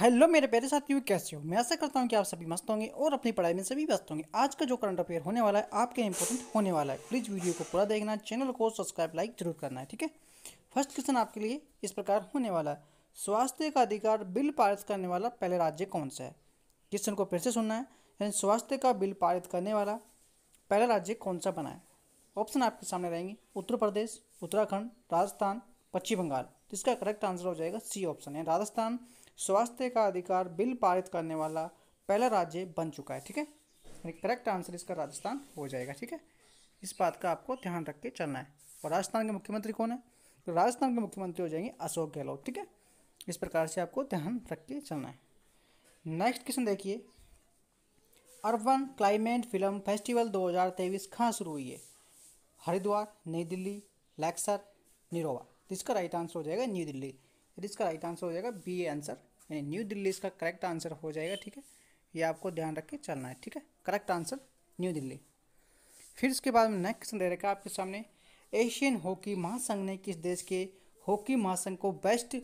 hello मेरे प्यारे साथियों कैसे हो मैं ऐसा करता हूँ कि आप सभी मस्त होंगे और अपनी पढ़ाई में सभी व्यस्त होंगे आज का जो करंट अफेयर होने वाला है आपके इंपॉर्टेंट होने वाला है प्लीज़ वीडियो को पूरा देखना चैनल को सब्सक्राइब लाइक जरूर करना है ठीक है फर्स्ट क्वेश्चन आपके लिए इस प्रकार होने वाला है स्वास्थ्य का अधिकार बिल पारित करने वाला पहले राज्य कौन सा है क्वेश्चन को फिर से सुनना है यानी स्वास्थ्य का बिल पारित करने वाला पहला राज्य कौन सा बना है ऑप्शन आपके सामने रहेंगे उत्तर प्रदेश उत्तराखंड राजस्थान पश्चिम बंगाल इसका करेक्ट आंसर हो जाएगा सी ऑप्शन है राजस्थान स्वास्थ्य का अधिकार बिल पारित करने वाला पहला राज्य बन चुका है ठीक है करेक्ट आंसर इसका राजस्थान हो जाएगा ठीक है इस बात का आपको ध्यान रख के चलना है और राजस्थान के मुख्यमंत्री कौन है तो राजस्थान के मुख्यमंत्री हो जाएंगे अशोक गहलोत ठीक है इस प्रकार से आपको ध्यान रख के चलना है नेक्स्ट क्वेश्चन देखिए अर्बन क्लाइमेट फिल्म फेस्टिवल 2023 कहाँ शुरू हुई है हरिद्वार नई दिल्ली लैक्सर निरोवा तो इसका राइट आंसर हो जाएगा न्यू दिल्ली इसका राइट आंसर हो जाएगा बी ए आंसर यानी न्यू दिल्ली इसका करेक्ट आंसर हो जाएगा ठीक है ये आपको ध्यान रख के चलना है ठीक है करेक्ट आंसर न्यू दिल्ली फिर इसके बाद में नेक्स्ट क्वेश्चन दे रखा है आपके सामने एशियन हॉकी महासंघ ने किस देश के हॉकी महासंघ को बेस्ट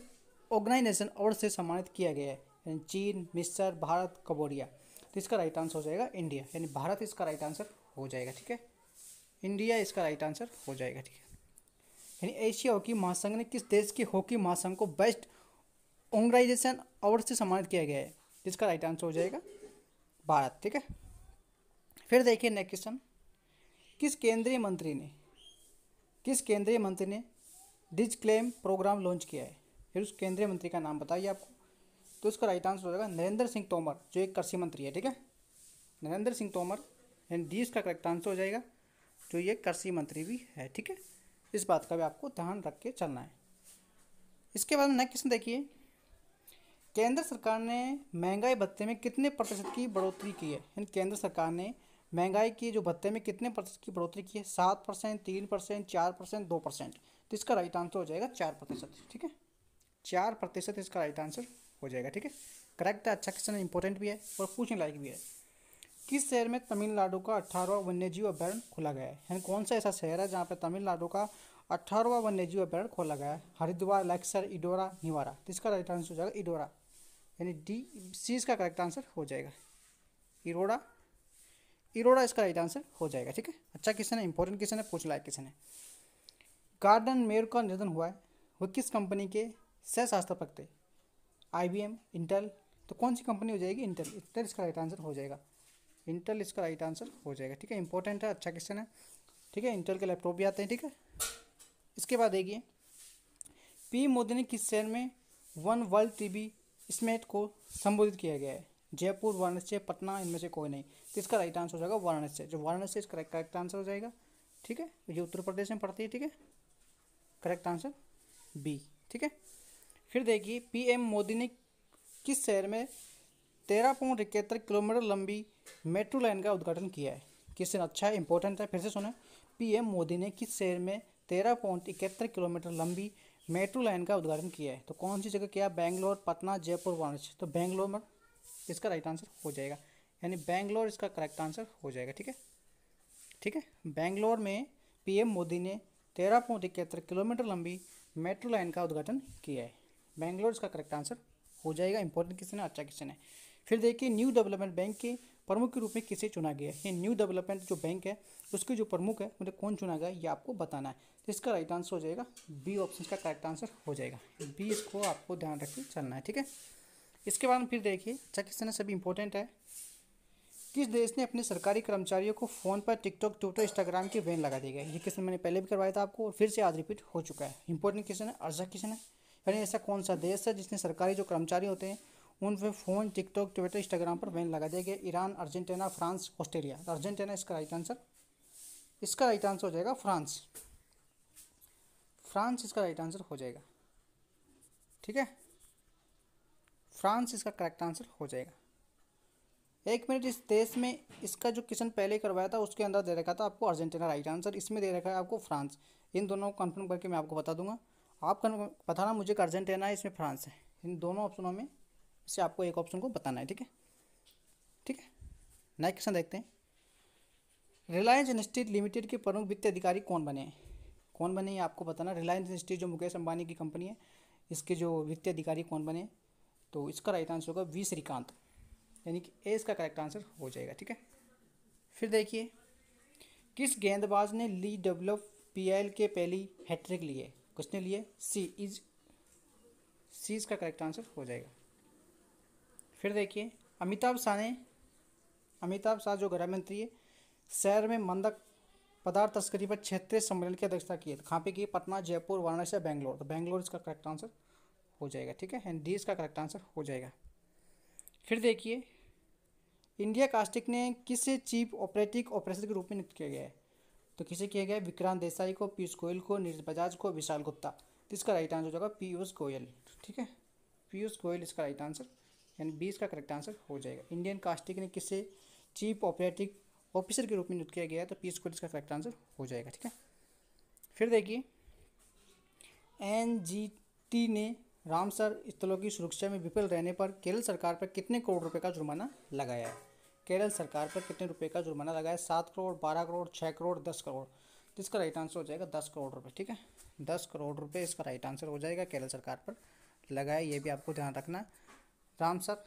ऑर्गेनाइजेशन अवार्ड से सम्मानित किया गया है यानी चीन मिस्र भारत कबोडिया तो इसका राइट आंसर हो जाएगा इंडिया यानी भारत इसका राइट आंसर हो जाएगा ठीक है इंडिया इसका राइट आंसर हो जाएगा ठीक है यानी एशिया हॉकी महासंघ ने किस देश के हॉकी महासंघ को बेस्ट ऑर्गेनाइजेशन अवार्ड से सम्मानित किया गया है जिसका राइट आंसर हो जाएगा भारत ठीक है फिर देखिए नेक्स्ट क्वेश्चन किस केंद्रीय मंत्री ने किस केंद्रीय मंत्री ने डिज क्लेम प्रोग्राम लॉन्च किया है फिर उस केंद्रीय मंत्री का नाम बताइए आपको तो उसका राइट आंसर हो जाएगा नरेंद्र सिंह तोमर जो एक कृषि मंत्री है ठीक है नरेंद्र सिंह तोमर एंड डी इसका करेक्ट आंसर हो जाएगा जो ये कृषि मंत्री भी है ठीक है इस बात का भी आपको ध्यान रख के चलना है इसके बाद नेक्स्ट क्वेश्चन देखिए केंद्र सरकार ने महंगाई भत्ते में कितने प्रतिशत की बढ़ोतरी की है यानी केंद्र सरकार ने महंगाई की जो भत्ते में कितने प्रतिशत की बढ़ोतरी की है सात परसेंट तीन परसेंट चार परसेंट दो परसेंट तो इसका राइट आंसर हो जाएगा चार प्रतिशत ठीक है चार प्रतिशत इसका राइट आंसर हो जाएगा ठीक है करेक्ट है अच्छा क्वेश्चन इंपॉर्टेंट भी है और पूछने लायक भी है किस शहर में तमिलनाडु का अठारहवा वन्यजीव अभ्यारण खुला गया है यानी कौन सा ऐसा शहर है जहाँ पर तमिलनाडु का अठारवा वन्य जीव अभ्यारण खोला गया है हरिद्वार लैक्सर इडोरा निवारा तो इसका राइट आंसर हो जाएगा इडोरा यानी डी सी इसका करेक्ट आंसर हो जाएगा इरोड़ा इरोड़ा इसका राइट आंसर हो जाएगा ठीक है अच्छा क्वेश्चन है इंपॉर्टेंट क्वेश्चन है पूछ लायक क्वेश्चन है गार्डन मेयर का निधन हुआ है वह किस कंपनी के सह शास्त्रपक थे आई इंटेल तो कौन सी कंपनी हो जाएगी इंटेल इंटेल इसका राइट आंसर हो जाएगा इंटेल इसका राइट आंसर हो जाएगा ठीक है इंपॉर्टेंट है अच्छा क्वेश्चन है ठीक है इंटेल के लैपटॉप भी आते हैं ठीक है इसके बाद देखिए पी मोदी ने किस शहर में वन वर्ल्ड टीवी स्मेट को संबोधित किया गया है जयपुर वाराणसी पटना इनमें से कोई नहीं तो इसका राइट आंसर हो जाएगा वाराणसी जो वाराणसी इसका करेक्ट आंसर हो जाएगा ठीक है ये उत्तर प्रदेश में पड़ती है ठीक है करेक्ट आंसर बी ठीक है फिर देखिए पीएम मोदी ने किस शहर में तेरह पॉइंट इकहत्तर किलोमीटर लंबी मेट्रो लाइन का उद्घाटन किया है किस अच्छा है इंपॉर्टेंट है फिर से सुना पीएम मोदी ने किस शहर में तेरह पॉइंट इकहत्तर किलोमीटर लंबी मेट्रो लाइन का उद्घाटन किया है तो कौन सी जगह किया बैंगलोर पटना जयपुर वाराणसी तो बैंगलोर में इसका राइट आंसर हो जाएगा यानी बैंगलोर इसका करेक्ट आंसर हो जाएगा ठीक है ठीक है बैंगलोर में पीएम मोदी ने तेरह पॉइंट इकहत्तर किलोमीटर लंबी मेट्रो लाइन का उद्घाटन किया है बैंगलोर इसका करेक्ट आंसर हो जाएगा इंपॉर्टेंट क्वेश्चन है अच्छा क्वेश्चन है फिर देखिए न्यू डेवलपमेंट बैंक के प्रमुख के रूप में किसे चुना गया है न्यू डेवलपमेंट जो बैंक है उसके जो प्रमुख है उन्हें कौन चुना गया ये आपको बताना है तो इसका राइट आंसर हो जाएगा बी ऑप्शन का करेक्ट आंसर हो जाएगा बी इसको आपको ध्यान रख चलना है ठीक है इसके बाद में फिर देखिए अच्छा क्वेश्चन सभी इंपॉर्टेंट है किस देश ने अपने सरकारी कर्मचारियों को फ़ोन पर टिकटॉक ट्विटर इंस्टाग्राम की बैन लगा दी गई ये क्वेश्चन मैंने पहले भी करवाया था आपको और फिर से आज रिपीट हो चुका है इंपॉर्टेंट क्वेश्चन है अर्जा क्वेश्चन है यानी ऐसा कौन सा देश है जिसने सरकारी जो कर्मचारी होते हैं उन पर फ़ोन टिकटॉक ट्विटर इंस्टाग्राम पर बैन लगा दिया गया Iran Argentina France Australia Argentina इसका राइट आंसर इसका राइट आंसर हो जाएगा फ्रांस फ्रांस इसका राइट आंसर हो जाएगा ठीक है फ्रांस इसका करेक्ट आंसर हो जाएगा एक मिनट इस देश में इसका जो क्वेश्चन पहले करवाया था उसके अंदर दे रखा था आपको अर्जेंटीना राइट आंसर इसमें दे रखा है आपको फ्रांस इन दोनों को कन्फर्म करके मैं आपको बता दूंगा आप बताना मुझे अर्जेंटीना है इसमें फ्रांस है इन दोनों ऑप्शनों में से आपको एक ऑप्शन को बताना है ठीक है ठीक है नेक्स्ट क्वेश्चन देखते हैं रिलायंस इंडस्ट्रीज लिमिटेड के प्रमुख वित्तीय अधिकारी कौन बने हैं कौन बने हैं आपको बताना रिलायंस इंडस्ट्रीज जो मुकेश अंबानी की कंपनी है इसके जो वित्तीय अधिकारी कौन बने तो इसका राइट आंसर होगा वी श्रीकांत यानी कि ए इसका करेक्ट आंसर हो जाएगा ठीक है फिर देखिए किस गेंदबाज ने ली डेवलप पीएल के पहली हैट्रिक लिए किसने लिए सी इज सी इसका करेक्ट आंसर हो जाएगा फिर देखिए अमिताभ शाह ने अमिताभ शाह जो गृह मंत्री है शहर में मंदक पदार्थ तस्करी पर क्षेत्रीय सम्मेलन की अध्यक्षता की है कहाँ पे की पटना जयपुर वाराणसी और बैंगलोर तो बैंगलोर इसका करेक्ट आंसर हो जाएगा ठीक है एंड डी इसका करेक्ट आंसर हो जाएगा फिर देखिए इंडिया कास्टिक ने किस चीफ ऑपरेटिव ऑपरेशन के रूप में नियुक्त किया गया है तो किसे किया गया विक्रांत देसाई को पीयूष गोयल को नीरज बजाज को विशाल गुप्ता तो इसका राइट आंसर हो जाएगा पीयूष गोयल ठीक है पीयूष गोयल इसका राइट आंसर यानी बी इसका करेक्ट आंसर हो जाएगा इंडियन कास्टिक ने किसे चीफ ऑपरेटिव ऑफिसर के रूप में नियुक्त किया गया तो पी स्क्वायर इसका करेक्ट आंसर हो जाएगा ठीक है फिर देखिए एन जी टी ने रामसर स्थलों की सुरक्षा में विफल रहने पर केरल सरकार पर कितने करोड़ रुपए का जुर्माना लगाया है केरल सरकार पर कितने रुपए का जुर्माना लगाया सात करोड़ बारह करोड़ छः करोड़ दस करोड़ तो इसका राइट आंसर हो जाएगा दस करोड़ रुपए ठीक है दस करोड़ रुपए इसका राइट आंसर हो जाएगा केरल सरकार पर लगाया ये भी आपको ध्यान रखना राम सर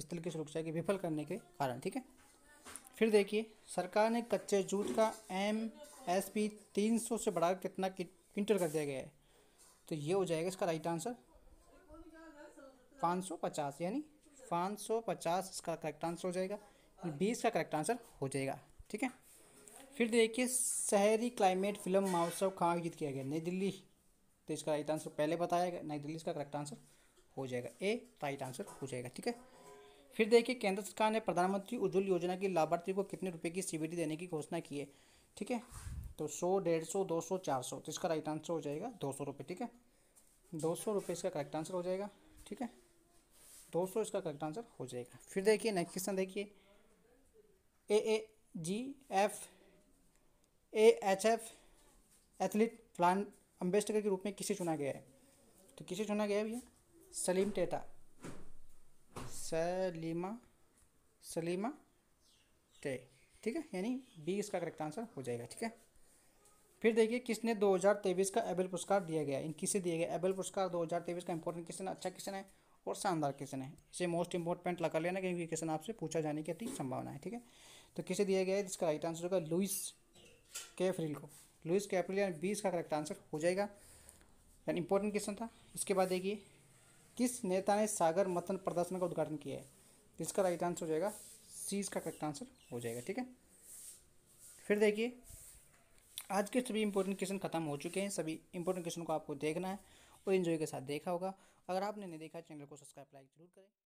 स्थल की सुरक्षा की विफल करने के कारण ठीक है फिर देखिए सरकार ने कच्चे जूट का एम एस पी तीन सौ से बढ़ाकर कितना क्विंटल कर दिया गया है तो ये हो जाएगा इसका राइट आंसर पाँच सौ पचास यानी पाँच सौ पचास इसका करेक्ट आंसर हो जाएगा बीस का करेक्ट आंसर हो जाएगा ठीक है फिर देखिए शहरी क्लाइमेट फिल्म महोत्सव कहाँ आयोजित किया गया नई दिल्ली तो इसका राइट आंसर पहले बताया गया नई दिल्ली इसका करेक्ट आंसर हो जाएगा ए राइट आंसर हो जाएगा ठीक है फिर देखिए केंद्र सरकार ने प्रधानमंत्री उज्ज्वल योजना की लाभार्थी को कितने रुपए की सीबीटी देने की घोषणा की है ठीक है तो सौ डेढ़ सौ दो सौ चार सौ तो इसका राइट आंसर हो जाएगा दो सौ रुपये ठीक है दो सौ रुपये इसका करेक्ट आंसर हो जाएगा ठीक है दो सौ इसका करेक्ट आंसर हो जाएगा फिर देखिए नेक्स्ट क्वेश्चन देखिए A A G F A H F athlete plan ambassador के रूप में किसे चुना गया है तो किसे चुना गया है भैया सलीम टेटा सलीमा सलीमा टे ठीक है यानी बी इसका करेक्ट आंसर हो जाएगा ठीक है फिर देखिए किसने 2023 का एबल पुरस्कार दिया गया इन किसे दिया गया एबल पुरस्कार 2023 का इंपॉर्टेंट क्वेश्चन अच्छा क्वेश्चन है और शानदार क्वेश्चन है इसे मोस्ट इंपॉर्टेंट लगा लेना क्योंकि क्वेश्चन आपसे पूछा जाने की अति संभावना है ठीक है तो किसे दिया गया है इसका राइट आंसर होगा लुइस कैफ्रिल को लुइस कैफ्रिल बीस बी इसका करेक्ट आंसर हो जाएगा यानी इंपॉर्टेंट क्वेश्चन था इसके बाद देखिए किस नेता ने सागर मथन प्रदर्शन का उद्घाटन किया है इसका राइट आंसर हो जाएगा सी इसका करेक्ट आंसर हो जाएगा ठीक है फिर देखिए आज के सभी इंपॉर्टेंट क्वेश्चन खत्म हो चुके हैं सभी इंपॉर्टेंट क्वेश्चन को आपको देखना है और इन्जॉय के साथ देखा होगा अगर आपने नहीं देखा चैनल को सब्सक्राइब लाइक जरूर करें